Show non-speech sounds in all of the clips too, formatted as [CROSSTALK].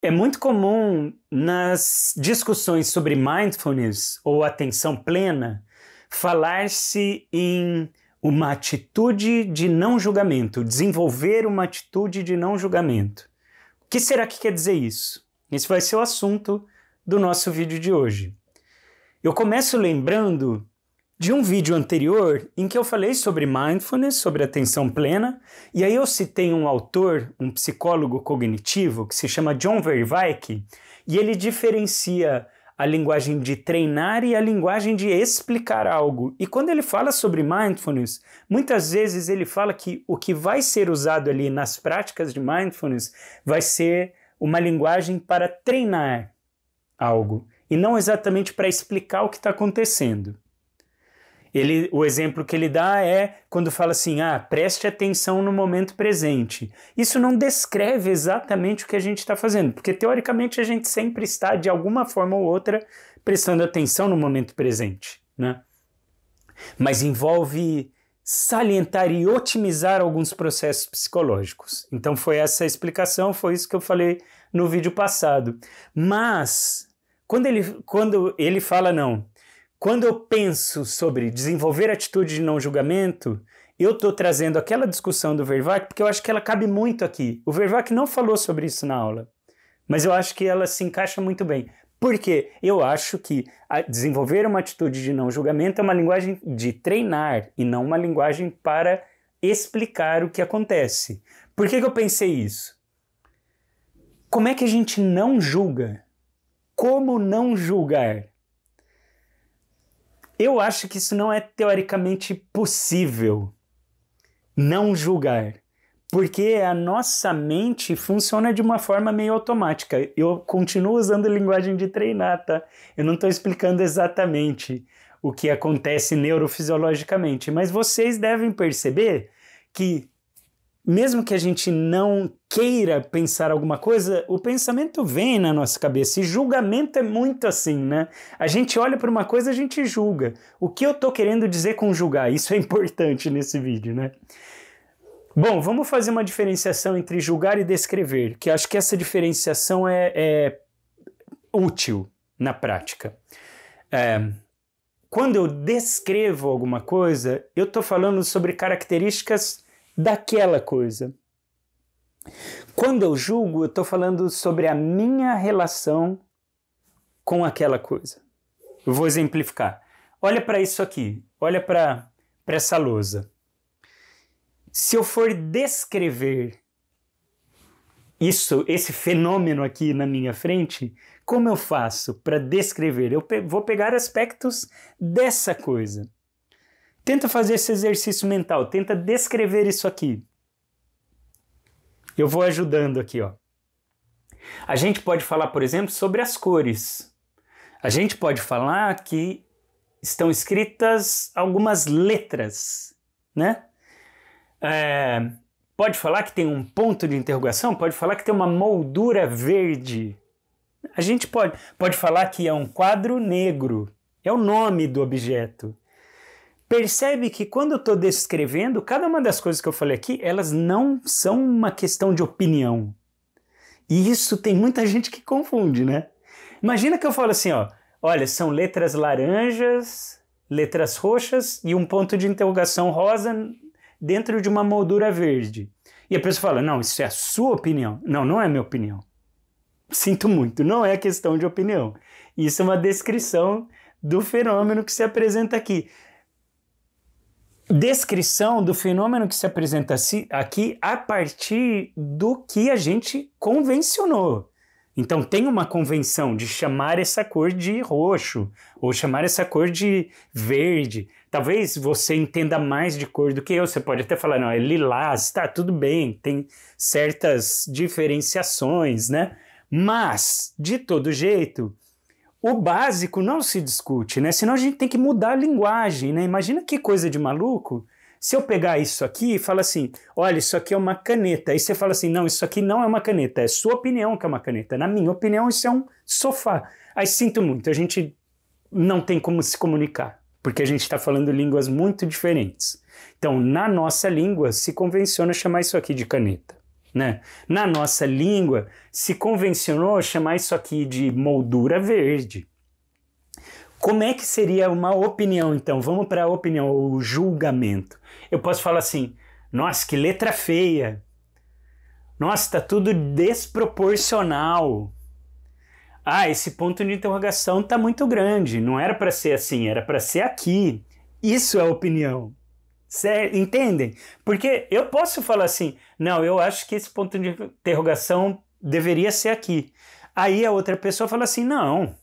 É muito comum nas discussões sobre mindfulness ou atenção plena falar-se em uma atitude de não julgamento, desenvolver uma atitude de não julgamento. O que será que quer dizer isso? Esse vai ser o assunto do nosso vídeo de hoje. Eu começo lembrando de um vídeo anterior em que eu falei sobre mindfulness, sobre atenção plena, e aí eu citei um autor, um psicólogo cognitivo, que se chama John Vervaeke, e ele diferencia a linguagem de treinar e a linguagem de explicar algo. E quando ele fala sobre mindfulness, muitas vezes ele fala que o que vai ser usado ali nas práticas de mindfulness vai ser uma linguagem para treinar algo e não exatamente para explicar o que está acontecendo. Ele, o exemplo que ele dá é quando fala assim: ah, preste atenção no momento presente. Isso não descreve exatamente o que a gente está fazendo, porque teoricamente a gente sempre está, de alguma forma ou outra, prestando atenção no momento presente, né? Mas envolve salientar e otimizar alguns processos psicológicos. Então foi essa a explicação, foi isso que eu falei no vídeo passado. Mas quando ele, quando ele fala não, quando eu penso sobre desenvolver atitude de não julgamento, eu estou trazendo aquela discussão do Vervac porque eu acho que ela cabe muito aqui. O Vervac não falou sobre isso na aula, mas eu acho que ela se encaixa muito bem. Porque eu acho que desenvolver uma atitude de não julgamento é uma linguagem de treinar e não uma linguagem para explicar o que acontece. Por que, que eu pensei isso? Como é que a gente não julga? Como não julgar? Eu acho que isso não é teoricamente possível não julgar, porque a nossa mente funciona de uma forma meio automática. Eu continuo usando linguagem de treinar, tá? Eu não estou explicando exatamente o que acontece neurofisiologicamente, mas vocês devem perceber que mesmo que a gente não queira pensar alguma coisa, o pensamento vem na nossa cabeça. E julgamento é muito assim, né? A gente olha para uma coisa, a gente julga. O que eu estou querendo dizer com julgar? Isso é importante nesse vídeo, né? Bom, vamos fazer uma diferenciação entre julgar e descrever, que acho que essa diferenciação é, é útil na prática. É, quando eu descrevo alguma coisa, eu estou falando sobre características daquela coisa. Quando eu julgo, eu estou falando sobre a minha relação com aquela coisa. Eu vou exemplificar. Olha para isso aqui, olha para essa lousa. Se eu for descrever isso, esse fenômeno aqui na minha frente, como eu faço para descrever? Eu pe vou pegar aspectos dessa coisa. Tenta fazer esse exercício mental, tenta descrever isso aqui. Eu vou ajudando aqui, ó. A gente pode falar, por exemplo, sobre as cores. A gente pode falar que estão escritas algumas letras, né? É, pode falar que tem um ponto de interrogação, pode falar que tem uma moldura verde. A gente pode, pode falar que é um quadro negro, é o nome do objeto. Percebe que quando eu estou descrevendo, cada uma das coisas que eu falei aqui, elas não são uma questão de opinião. E isso tem muita gente que confunde, né? Imagina que eu falo assim, ó, olha, são letras laranjas, letras roxas e um ponto de interrogação rosa dentro de uma moldura verde. E a pessoa fala: "Não, isso é a sua opinião". Não, não é minha opinião. Sinto muito, não é questão de opinião. Isso é uma descrição do fenômeno que se apresenta aqui descrição do fenômeno que se apresenta aqui a partir do que a gente convencionou. Então tem uma convenção de chamar essa cor de roxo ou chamar essa cor de verde. Talvez você entenda mais de cor do que eu. Você pode até falar, não, é lilás, tá tudo bem, tem certas diferenciações, né? Mas, de todo jeito, o básico não se discute, né? Senão a gente tem que mudar a linguagem, né? Imagina que coisa de maluco se eu pegar isso aqui e falar assim, olha, isso aqui é uma caneta. Aí você fala assim, não, isso aqui não é uma caneta, é sua opinião que é uma caneta. Na minha opinião, isso é um sofá. Aí sinto muito, a gente não tem como se comunicar, porque a gente está falando línguas muito diferentes. Então, na nossa língua, se convenciona chamar isso aqui de caneta. Né? Na nossa língua, se convencionou chamar isso aqui de moldura verde. Como é que seria uma opinião, então? Vamos para a opinião, o julgamento. Eu posso falar assim: nossa, que letra feia. Nossa, está tudo desproporcional. Ah, esse ponto de interrogação está muito grande. Não era para ser assim, era para ser aqui. Isso é opinião. Cê, entendem? Porque eu posso falar assim, não, eu acho que esse ponto de interrogação deveria ser aqui. Aí a outra pessoa fala assim, não,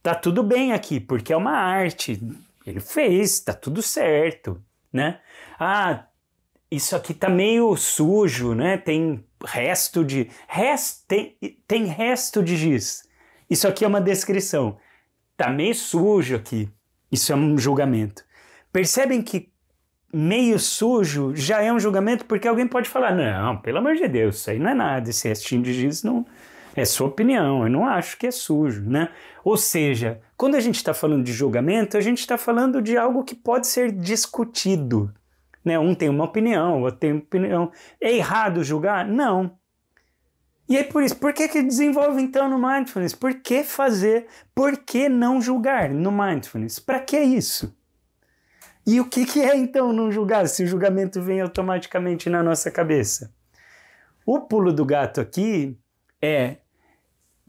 tá tudo bem aqui, porque é uma arte. Ele fez, tá tudo certo, né? Ah, isso aqui tá meio sujo, né? Tem resto de rest, tem, tem resto de giz. Isso aqui é uma descrição. Tá meio sujo aqui. Isso é um julgamento. Percebem que meio sujo já é um julgamento, porque alguém pode falar: não, pelo amor de Deus, isso aí não é nada, esse restinho de giz não. É sua opinião, eu não acho que é sujo, né? Ou seja, quando a gente está falando de julgamento, a gente está falando de algo que pode ser discutido. Né? Um tem uma opinião, outro tem opinião. É errado julgar? Não. E é por isso, por que, que desenvolve então no mindfulness? Por que fazer? Por que não julgar no mindfulness? Para que isso? E o que, que é então não julgar, se o julgamento vem automaticamente na nossa cabeça? O pulo do gato aqui é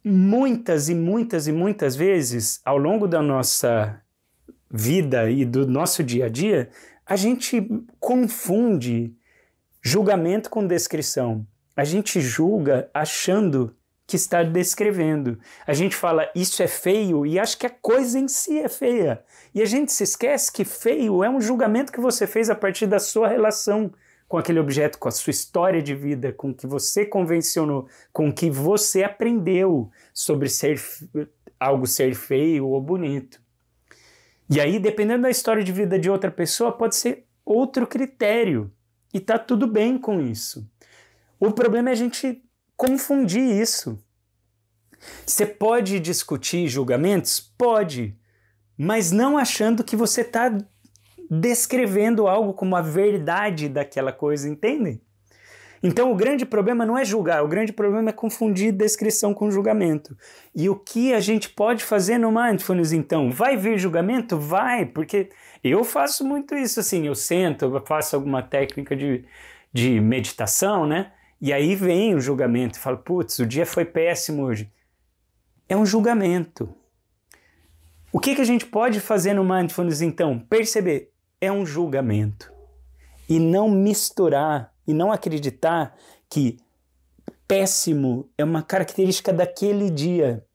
muitas e muitas e muitas vezes ao longo da nossa vida e do nosso dia a dia, a gente confunde julgamento com descrição. A gente julga achando que está descrevendo. A gente fala isso é feio e acha que a coisa em si é feia. E a gente se esquece que feio é um julgamento que você fez a partir da sua relação com aquele objeto, com a sua história de vida, com o que você convencionou, com o que você aprendeu sobre ser algo ser feio ou bonito. E aí, dependendo da história de vida de outra pessoa, pode ser outro critério. E tá tudo bem com isso. O problema é a gente confundir isso. Você pode discutir julgamentos? Pode, mas não achando que você está descrevendo algo como a verdade daquela coisa, entende? Então o grande problema não é julgar, o grande problema é confundir descrição com julgamento. E o que a gente pode fazer no mindfulness então? Vai vir julgamento? Vai, porque eu faço muito isso assim, eu sento, eu faço alguma técnica de, de meditação, né? E aí vem o julgamento, e fala, putz, o dia foi péssimo hoje. É um julgamento. O que, que a gente pode fazer no mindfulness então? Perceber, é um julgamento. E não misturar, e não acreditar que péssimo é uma característica daquele dia,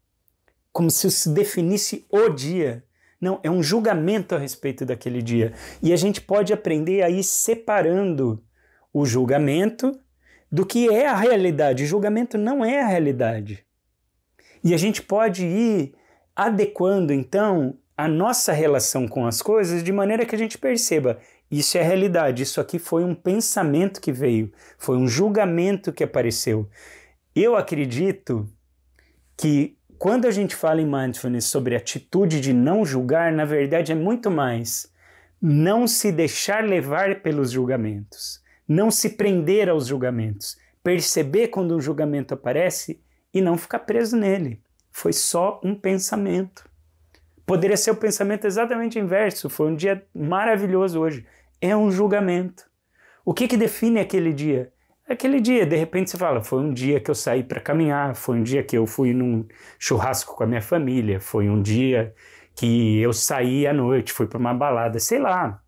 como se se definisse o dia. Não, é um julgamento a respeito daquele dia. E a gente pode aprender aí separando o julgamento do que é a realidade. O julgamento não é a realidade. E a gente pode ir adequando, então, a nossa relação com as coisas de maneira que a gente perceba isso é realidade, isso aqui foi um pensamento que veio, foi um julgamento que apareceu. Eu acredito que quando a gente fala em mindfulness sobre atitude de não julgar, na verdade é muito mais não se deixar levar pelos julgamentos não se prender aos julgamentos, perceber quando um julgamento aparece e não ficar preso nele. Foi só um pensamento. Poderia ser o pensamento exatamente inverso. Foi um dia maravilhoso hoje. É um julgamento. O que, que define aquele dia? Aquele dia, de repente você fala, foi um dia que eu saí para caminhar, foi um dia que eu fui num churrasco com a minha família, foi um dia que eu saí à noite, fui para uma balada, sei lá,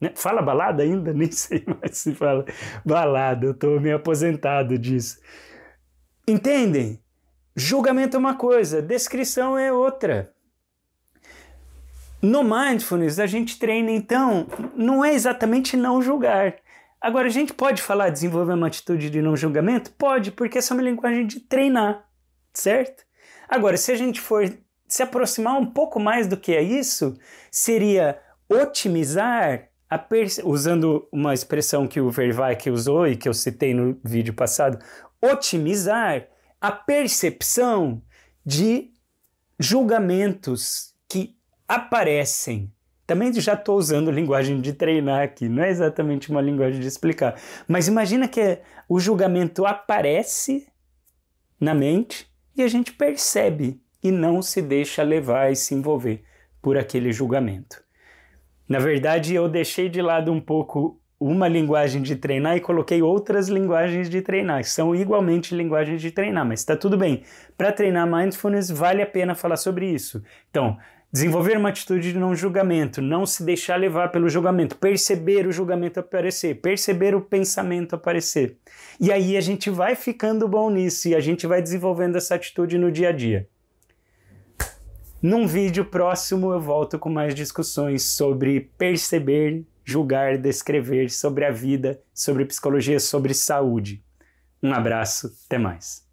né? Fala balada ainda? [LAUGHS] Nem sei mais se fala balada, eu estou meio aposentado disso. Entendem? Julgamento é uma coisa, descrição é outra. No mindfulness, a gente treina, então, não é exatamente não julgar. Agora, a gente pode falar, desenvolver uma atitude de não julgamento? Pode, porque essa é uma linguagem de treinar, certo? Agora, se a gente for se aproximar um pouco mais do que é isso, seria otimizar usando uma expressão que o Vervaek usou e que eu citei no vídeo passado, otimizar a percepção de julgamentos que aparecem. Também já estou usando linguagem de treinar aqui, não é exatamente uma linguagem de explicar. Mas imagina que o julgamento aparece na mente e a gente percebe e não se deixa levar e se envolver por aquele julgamento. Na verdade, eu deixei de lado um pouco uma linguagem de treinar e coloquei outras linguagens de treinar, que são igualmente linguagens de treinar, mas está tudo bem. Para treinar mindfulness, vale a pena falar sobre isso. Então, desenvolver uma atitude de não julgamento, não se deixar levar pelo julgamento, perceber o julgamento aparecer, perceber o pensamento aparecer. E aí a gente vai ficando bom nisso e a gente vai desenvolvendo essa atitude no dia a dia. Num vídeo próximo eu volto com mais discussões sobre perceber, julgar, descrever, sobre a vida, sobre psicologia, sobre saúde. Um abraço, até mais.